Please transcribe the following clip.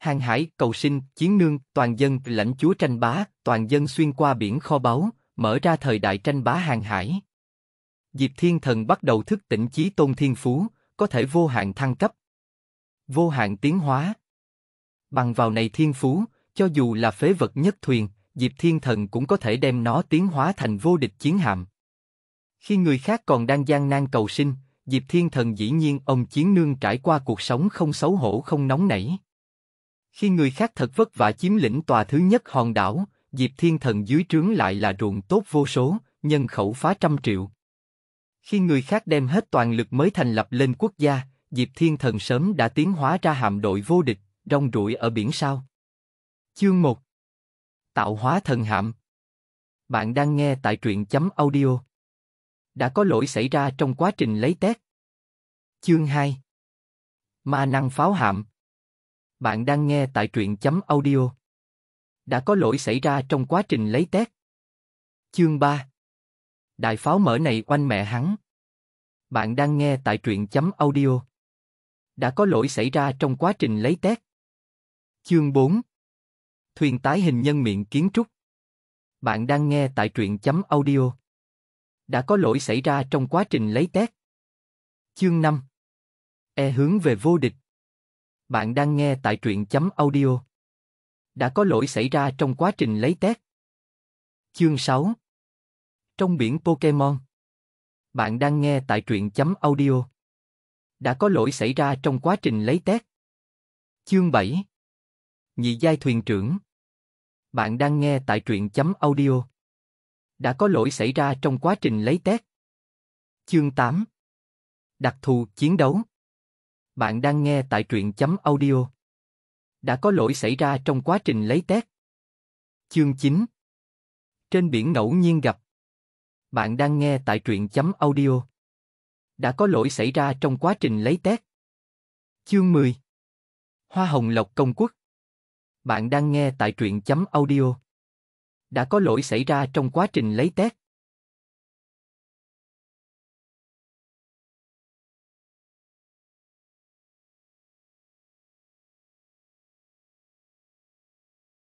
hàng hải, cầu sinh, chiến nương, toàn dân, lãnh chúa tranh bá, toàn dân xuyên qua biển kho báu, mở ra thời đại tranh bá hàng hải. Diệp Thiên Thần bắt đầu thức tỉnh chí tôn thiên phú, có thể vô hạn thăng cấp, vô hạn tiến hóa. Bằng vào này thiên phú, cho dù là phế vật nhất thuyền, Diệp Thiên Thần cũng có thể đem nó tiến hóa thành vô địch chiến hạm. Khi người khác còn đang gian nan cầu sinh, Diệp Thiên Thần dĩ nhiên ông chiến nương trải qua cuộc sống không xấu hổ không nóng nảy. Khi người khác thật vất vả chiếm lĩnh tòa thứ nhất hòn đảo, Diệp Thiên Thần dưới trướng lại là ruộng tốt vô số, nhân khẩu phá trăm triệu. Khi người khác đem hết toàn lực mới thành lập lên quốc gia, Diệp Thiên Thần sớm đã tiến hóa ra hạm đội vô địch, rong ruổi ở biển sao. Chương 1 Tạo hóa thần hạm Bạn đang nghe tại truyện chấm audio. Đã có lỗi xảy ra trong quá trình lấy tét Chương 2 Ma năng pháo hạm bạn đang nghe tại truyện chấm audio. Đã có lỗi xảy ra trong quá trình lấy test. Chương 3 Đại pháo mở này oanh mẹ hắn. Bạn đang nghe tại truyện chấm audio. Đã có lỗi xảy ra trong quá trình lấy test. Chương 4 Thuyền tái hình nhân miệng kiến trúc. Bạn đang nghe tại truyện chấm audio. Đã có lỗi xảy ra trong quá trình lấy test. Chương 5 E hướng về vô địch bạn đang nghe tại truyện chấm audio. Đã có lỗi xảy ra trong quá trình lấy test. Chương 6 Trong biển Pokemon Bạn đang nghe tại truyện chấm audio. Đã có lỗi xảy ra trong quá trình lấy test. Chương 7 Nhị giai thuyền trưởng Bạn đang nghe tại truyện chấm audio. Đã có lỗi xảy ra trong quá trình lấy test. Chương 8 Đặc thù chiến đấu bạn đang nghe tại truyện chấm audio. Đã có lỗi xảy ra trong quá trình lấy test. Chương 9 Trên biển ngẫu nhiên gặp Bạn đang nghe tại truyện chấm audio. Đã có lỗi xảy ra trong quá trình lấy test. Chương 10 Hoa hồng lộc công quốc Bạn đang nghe tại truyện chấm audio. Đã có lỗi xảy ra trong quá trình lấy test.